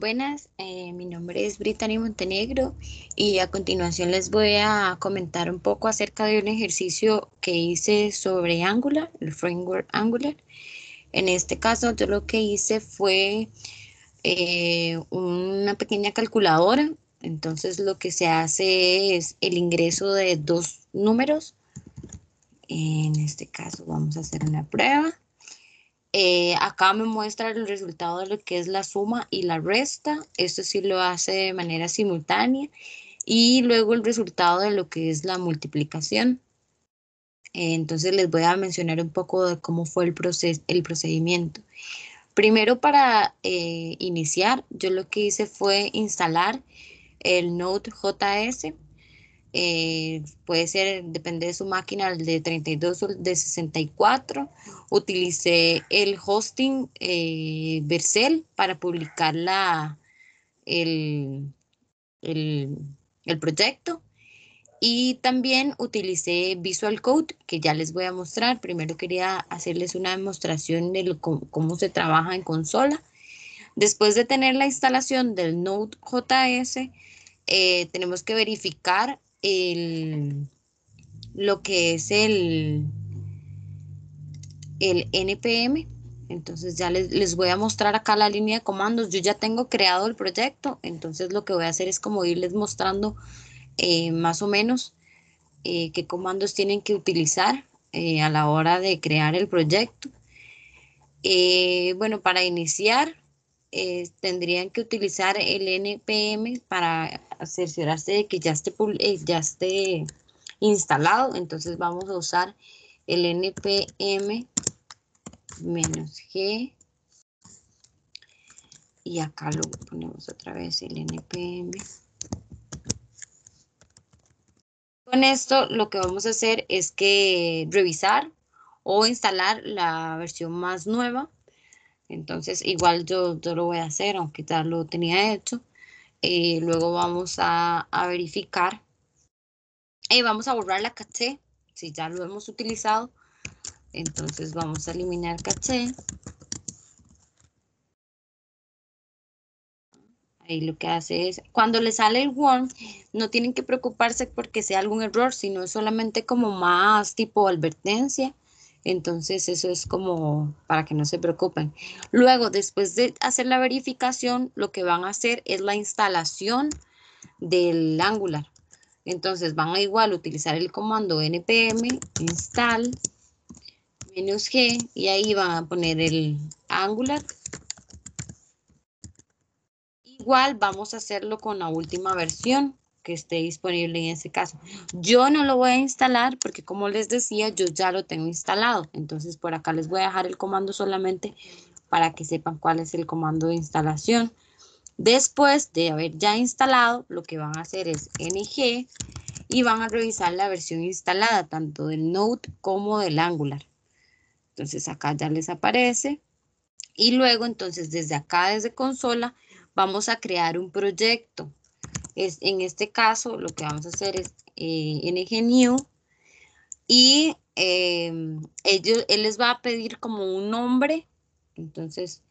Buenas, eh, mi nombre es Brittany Montenegro y a continuación les voy a comentar un poco acerca de un ejercicio que hice sobre Angular, el framework Angular. En este caso yo lo que hice fue eh, una pequeña calculadora, entonces lo que se hace es el ingreso de dos números. En este caso vamos a hacer una prueba. Eh, acá me muestra el resultado de lo que es la suma y la resta. Esto sí lo hace de manera simultánea. Y luego el resultado de lo que es la multiplicación. entonces les voy a mencionar un poco de cómo fue el, procedimiento. Primero para eh, iniciar, yo lo que hice fue instalar el Node.js eh, puede ser, depende de su máquina, el de 32 o el de 64. Utilicé el hosting eh, Vercel para publicar el, el, proyecto. Y también utilicé Visual Code, que ya les voy a mostrar. Primero quería hacerles una demostración de cómo se trabaja en consola. Después de tener la instalación del Node.js, eh, tenemos que verificar el, lo que es el, el NPM. Entonces ya les, voy a mostrar acá la línea de comandos. Yo ya tengo creado el proyecto, entonces lo que voy a hacer es como irles mostrando eh, más o menos eh, qué comandos tienen que utilizar eh, a la hora de crear el proyecto. bueno, para iniciar eh, tendrían que utilizar el NPM para cerciorarse de que ya esté, eh, ya esté instalado. Entonces vamos a usar el NPM G y acá lo ponemos otra vez el NPM. Con esto lo que vamos a hacer es que revisar o instalar la versión más nueva entonces, igual yo, lo voy a hacer, aunque ya lo tenía hecho. Eh, luego vamos a, verificar. y eh, vamos a borrar la caché, si ya lo hemos utilizado. Entonces vamos a eliminar caché. Ahí lo que hace es, cuando le sale el worm, no tienen que preocuparse porque sea algún error, sino solamente como más tipo advertencia entonces eso es como para que no se preocupen. Luego, después de hacer la verificación, lo que van a hacer es la instalación del Angular. Entonces van a igual utilizar el comando npm install menos g y ahí van a poner el Angular. Igual vamos a hacerlo con la última versión que esté disponible en ese caso. Yo no lo voy a instalar porque como les decía, yo ya lo tengo instalado. Entonces por acá les voy a dejar el comando solamente para que sepan cuál es el comando de instalación. Después de haber ya instalado, lo que van a hacer es ng y van a revisar la versión instalada, tanto del Node como del Angular. Entonces acá ya les aparece. Y luego entonces desde acá, desde consola, vamos a crear un proyecto en este caso lo que vamos a hacer es eh, ng-new y em, ellos, él les va a pedir como un nombre. Entonces,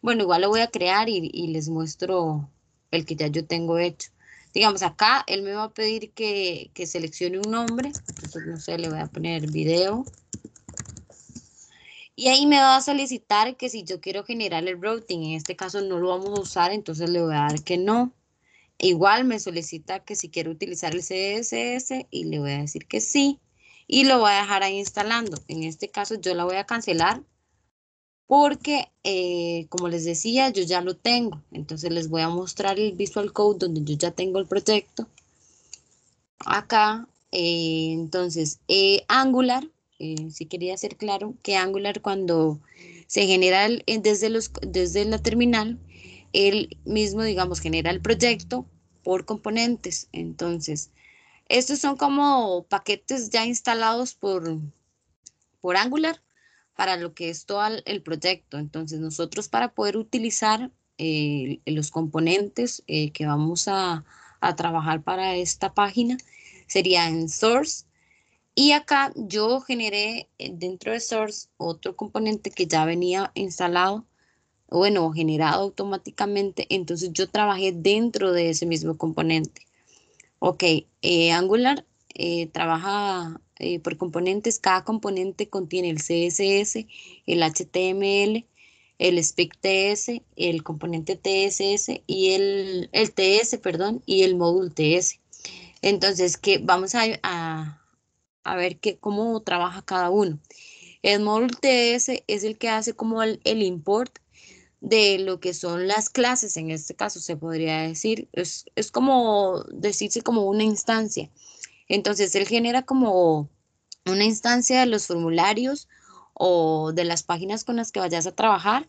bueno, igual lo voy a crear y, les muestro el que ya yo tengo hecho. Digamos, acá él me va a pedir que, que seleccione un nombre. Entonces, no sé, le voy a poner video. Y ahí me va a solicitar que si yo quiero generar el routing, en este caso no lo vamos a usar, entonces le voy a dar que no. Igual me solicita que si quiero utilizar el CSS y le voy a decir que sí y lo voy a dejar ahí instalando. En este caso yo la voy a cancelar porque, eh, como les decía, yo ya lo tengo. Entonces les voy a mostrar el Visual Code donde yo ya tengo el proyecto. Acá, eh, entonces, eh, Angular, si quería hacer claro que Angular cuando se genera desde, los, desde la terminal, él mismo, digamos, genera el proyecto por componentes. Entonces, estos son como paquetes ya instalados por, por Angular para lo que es todo el proyecto. Entonces, nosotros para poder utilizar eh, los componentes eh, que vamos a, a trabajar para esta página, sería en Source, y acá yo generé eh, dentro de Source otro componente que ya venía instalado bueno, generado automáticamente, entonces yo trabajé dentro de ese mismo componente. Ok, eh, Angular eh, trabaja eh, por componentes, cada componente contiene el CSS, el HTML, el spec TS, el componente TSS y el, TS, perdón, y el módulo TS. Entonces, que vamos a, ver cómo trabaja cada uno. El módulo TS es el que hace como el, el import de lo que son las clases, en este caso se podría decir, es, como decirse como una instancia. Entonces, él genera como una instancia de los formularios o de las páginas con las que vayas a trabajar.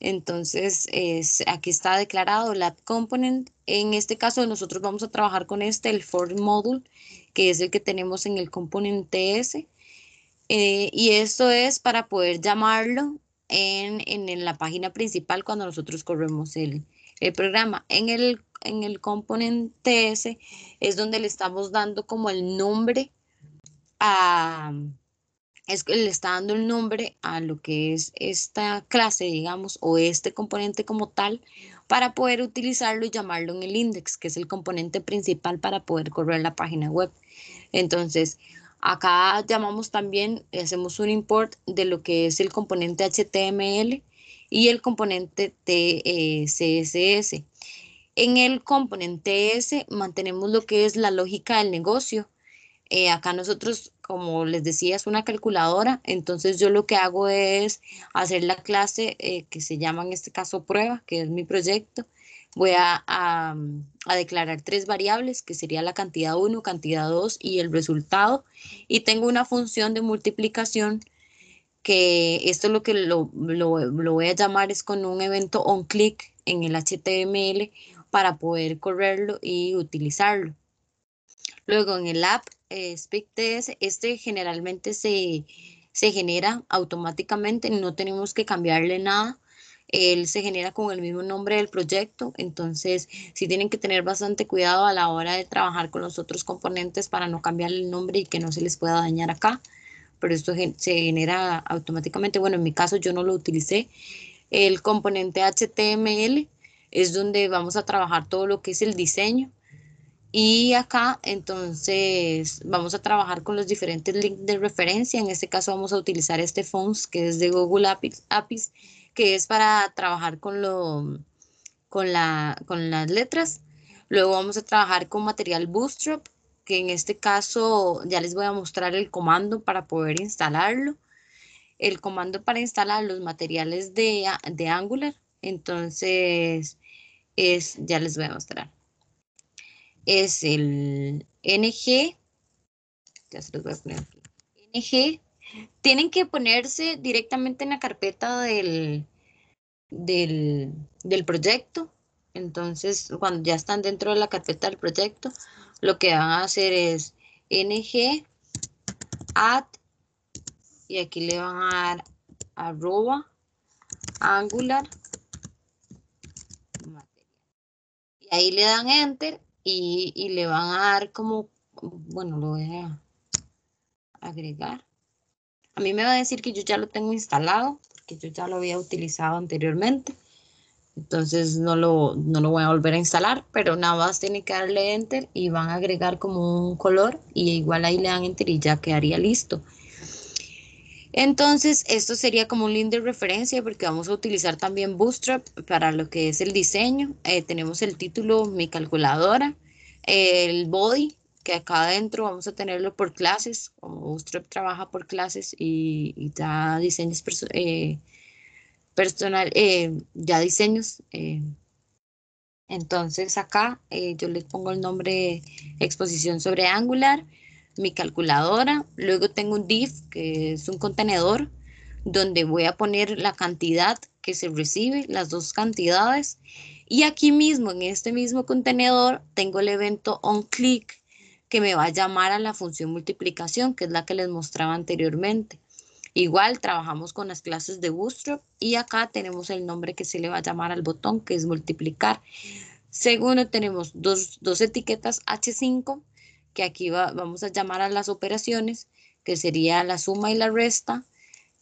Entonces, es, aquí está declarado la Component. En este caso, nosotros vamos a trabajar con este, el Form Module, que es el que tenemos en el componente S. Eh, y esto es para poder llamarlo en, la página principal cuando nosotros corremos el, el programa. En el, en el componente S es donde le estamos dando como el nombre a, es que le está dando el nombre a lo que es esta clase, digamos, o este componente como tal, para poder utilizarlo y llamarlo en el index, que es el componente principal para poder correr la página web. Entonces, Acá llamamos también, hacemos un import de lo que es el componente HTML y el componente e CSS. En el componente e S mantenemos lo que es la lógica del negocio. Eh, acá nosotros, como les decía, es una calculadora, entonces yo lo que hago es hacer la clase eh, que se llama en este caso prueba, que es mi proyecto, voy a, declarar tres variables, que sería la cantidad 1, cantidad 2 y el resultado. Y tengo una función de multiplicación que esto es lo que lo, voy a llamar es con un evento onClick en el HTML para poder correrlo y utilizarlo. Luego en el app eh, este generalmente se genera automáticamente, no tenemos que cambiarle nada él se genera con el mismo nombre del proyecto, entonces sí tienen que tener bastante cuidado a la hora de trabajar con los otros componentes para no cambiar el nombre y que no se les pueda dañar acá, pero esto se genera automáticamente, bueno, en mi caso yo no lo utilicé, el componente HTML es donde vamos a trabajar todo lo que es el diseño, y acá entonces vamos a trabajar con los diferentes links de referencia. En este caso vamos a utilizar este fonts que es de Google Apis, Apis que es para trabajar con, lo, con, con las letras. Luego vamos a trabajar con material Bootstrap, que en este caso ya les voy a mostrar el comando para poder instalarlo. El comando para instalar los materiales de, de Angular. Entonces, es, ya les voy a mostrar. Es el NG, ya se los voy a poner aquí, NG tienen que ponerse directamente en la carpeta del, proyecto. Entonces, cuando ya están dentro de la carpeta del proyecto, lo que van a hacer es ng add y aquí le van a dar arroba angular y ahí le dan enter y, y le van a dar como bueno lo voy a agregar a mí me va a decir que yo ya lo tengo instalado, que yo ya lo había utilizado anteriormente. Entonces no lo, lo voy a volver a instalar, pero nada más tiene que darle enter y van a agregar como un color y igual ahí le dan enter y ya quedaría listo. Entonces, esto sería como un link de referencia porque vamos a utilizar también Bootstrap para lo que es el diseño. Eh, tenemos el título, mi calculadora, el body, que acá adentro vamos a tenerlo por clases, como Bootstrap trabaja por clases y, da diseños eh, personal, eh, ya diseños. Eh. Entonces acá yo les pongo el nombre exposición sobre Angular, mi calculadora, luego tengo un div que es un contenedor donde voy a poner la cantidad que se recibe, las dos cantidades, y aquí mismo, en este mismo contenedor, tengo el evento onClick, que me va a llamar a la función multiplicación, que es la que les mostraba anteriormente. Igual trabajamos con las clases de Bootstrap y acá tenemos el nombre que se le va a llamar al botón, que es multiplicar. Segundo, tenemos dos, dos etiquetas H5, que aquí vamos a llamar a las operaciones, que sería la suma y la resta.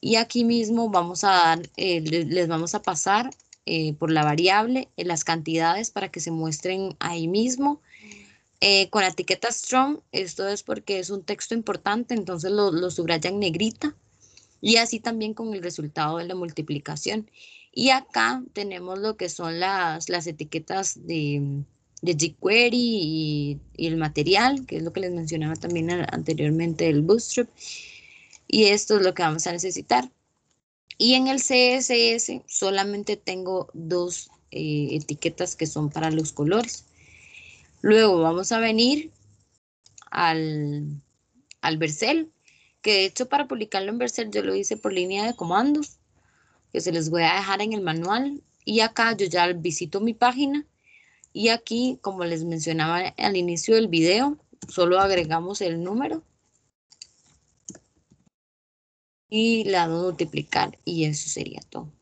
Y aquí mismo vamos a dar, eh, les vamos a pasar eh, por la variable eh, las cantidades para que se muestren ahí mismo. Eh, con la etiqueta strong, esto es porque es un texto importante, entonces lo, subraya subrayan negrita. Y así también con el resultado de la multiplicación. Y acá tenemos lo que son las, las etiquetas de, de jQuery y, el material, que es lo que les mencionaba también anteriormente del Bootstrap. Y esto es lo que vamos a necesitar. Y en el CSS solamente tengo dos eh, etiquetas que son para los colores. Luego vamos a venir al, al Vercel, que de hecho para publicarlo en Vercel yo lo hice por línea de comandos, que se les voy a dejar en el manual. Y acá yo ya visito mi página y aquí, como les mencionaba al inicio del video, solo agregamos el número y la doy multiplicar y eso sería todo.